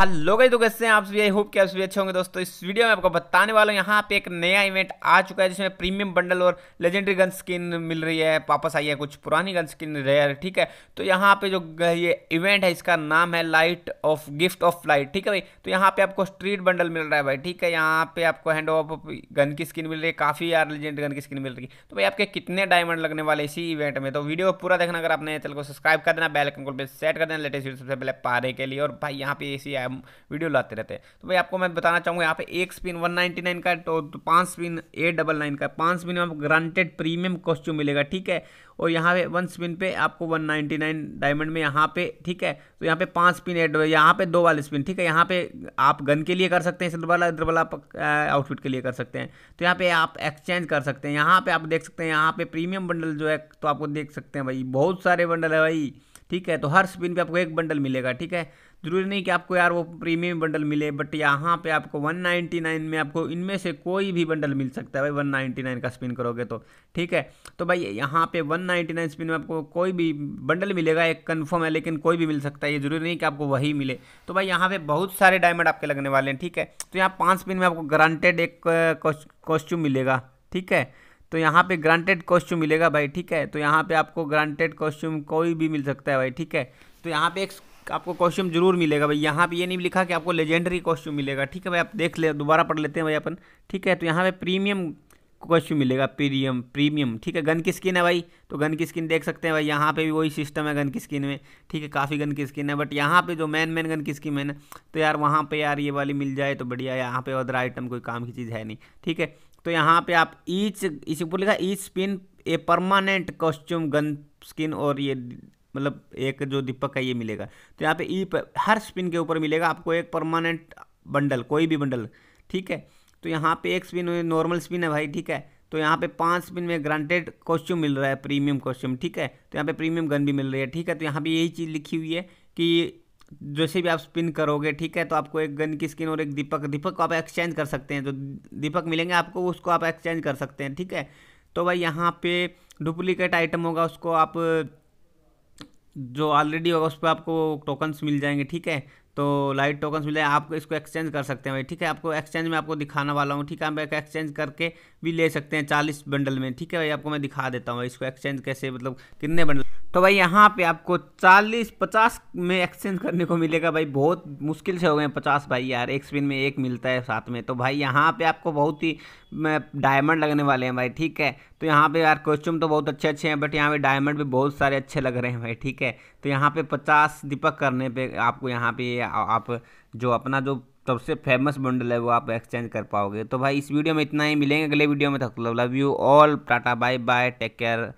hello गई तो कैसे हैं आप सभी आई होप कि आप सभी अच्छे होंगे दोस्तों इस वीडियो में आपको बताने वाला हूँ यहाँ पे एक नया इवेंट आ चुका है जिसमें प्रीमियम बंडल और लेजेंडरी गन स्किन मिल रही है वापस आई है कुछ पुरानी गन स्किन रेयर ठीक है तो यहाँ पे जो ये इवेंट है इसका नाम है light of gift of light ठीक है भाई तो यहाँ पे आपको स्ट्रीट बंडल मिल रहा है भाई ठीक है यहाँ पे आपको हैंड ऑफ गन की स्किन मिल रही है काफ़ी यार लेजेंडरी गन की स्किन मिल रही है तो भाई आपके कितने डायमंड लगने वाले इसी इवेंट में तो वीडियो पूरा देखना अगर आपने चैनल को सब्सक्राइब कर देना बेल को सेट कर देना लेटेस्ट वीडियो सबसे पहले पाने के लिए और भाई यहाँ पे ऐसी हम वीडियो लाते रहते हैं तो भाई आपको मैं बताना चाहूँगा यहाँ पे एक स्पिन 199 का तो, तो पाँच स्पिन एट डबल नाइन का पाँच स्पिन में आपको ग्रांटेड प्रीमियम कॉस्ट्यूम मिलेगा ठीक है और यहाँ पे वन स्पिन पे आपको 199 डायमंड में यहाँ पे ठीक है तो यहाँ पे पाँच स्पिन एड यहाँ पे दो वाले स्पिन ठीक है यहाँ पे आप गन के लिए कर सकते हैं इधर वाला इधर वाला आउटफिट के लिए कर सकते हैं तो यहाँ पे आप एक्सचेंज कर सकते हैं यहाँ पे आप देख सकते हैं यहाँ पे प्रीमियम बंडल जो है तो आपको देख सकते हैं भाई बहुत सारे बंडल है भाई ठीक है तो हर स्पिन पे आपको एक बंडल मिलेगा ठीक है जरूरी नहीं कि आपको यार वो प्रीमियम बंडल मिले बट यहाँ पे आपको 199 में आपको इनमें से कोई भी बंडल मिल सकता है भाई 199 का स्पिन करोगे तो ठीक है तो भाई यहाँ पे 199 स्पिन में आपको कोई भी बंडल मिलेगा एक कन्फर्म है लेकिन कोई भी मिल सकता है ये जरूरी नहीं कि आपको वही मिले तो भाई यहाँ पर बहुत सारे डायमंड आपके लगने वाले हैं ठीक है तो यहाँ पाँच स्पिन में आपको ग्रांटेड एक कॉस्ट्यूम मिलेगा ठीक है तो यहाँ पे ग्रांटेड कॉस्ट्यूम मिलेगा भाई ठीक है तो यहाँ पे आपको ग्रांटेड कॉस्ट्यूम कोई भी मिल सकता है भाई ठीक है तो यहाँ पे एक आपको कॉस्ट्यूम जरूर मिलेगा भाई यहाँ पे ये नहीं लिखा कि आपको लेजेंडरी कॉस्ट्यूम मिलेगा ठीक है भाई आप देख ले दोबारा पढ़ लेते हैं भाई अपन ठीक है तो यहाँ पे प्रीमियम कुछ मिलेगा प्रीमियम प्रीमियम ठीक है गन की स्किन है भाई तो गन की स्किन देख सकते हैं भाई यहाँ पे भी वही सिस्टम है गन की स्किन में ठीक है काफ़ी गन की स्किन है बट यहाँ पे जो मैन मैन गन की स्किन है ना तो यार वहाँ पे यार ये वाली मिल जाए तो बढ़िया यहाँ पे अदर आइटम कोई काम की चीज़ है नहीं ठीक है तो यहाँ पर आप ईच इसी ऊपर लिखा each spin a permanent costume gun skin और ये मतलब एक जो दीपक है ये मिलेगा तो यहाँ पर ई e हर स्पिन के ऊपर मिलेगा आपको एक परमानेंट बंडल कोई भी बंडल ठीक है तो यहाँ पे एक स्पिन नॉर्मल स्पिन है भाई ठीक है तो यहाँ पे पांच स्पिन में ग्रांटेड कॉस्ट्यूम मिल रहा है प्रीमियम कॉस्ट्यूम ठीक है तो यहाँ पे प्रीमियम गन भी मिल रही है ठीक है तो यहाँ पे यही चीज़ लिखी हुई है कि जैसे भी आप स्पिन करोगे ठीक है तो आपको एक गन की स्किन और एक दीपक दीपक को आप एक्सचेंज कर सकते हैं जो दीपक मिलेंगे आपको उसको आप एक्सचेंज कर सकते हैं ठीक है तो भाई यहाँ पे डुप्लीकेट आइटम होगा उसको आप जो ऑलरेडी होगा उस पर आपको टोकन्स मिल जाएंगे ठीक है तो लाइट टोकन्स मिल जाएंगे आप इसको एक्सचेंज कर सकते हैं भाई ठीक है आपको एक्सचेंज में आपको दिखाने वाला हूँ ठीक है आप एक्सचेंज करके भी ले सकते हैं चालीस बंडल में ठीक है भाई आपको मैं दिखा देता हूँ भाई इसको एक्सचेंज कैसे मतलब कितने बंडल तो भाई यहाँ पे आपको 40 50 में एक्सचेंज करने को मिलेगा भाई बहुत मुश्किल से हो गए 50 भाई यार एक स्पिन में एक मिलता है साथ में तो भाई यहाँ पे आपको बहुत ही डायमंड लगने वाले हैं भाई ठीक है तो यहाँ पे यार कॉस्ट्यूम तो बहुत अच्छे अच्छे हैं बट यहाँ पे डायमंड भी बहुत सारे अच्छे लग रहे हैं भाई ठीक है तो यहाँ पर पचास दीपक करने पर आपको यहाँ पे आप जो अपना जो सबसे फेमस बंडल है वो आप एक्सचेंज कर पाओगे तो भाई इस वीडियो में इतना ही मिलेंगे अगले वीडियो में तक love you all tata bye bye take care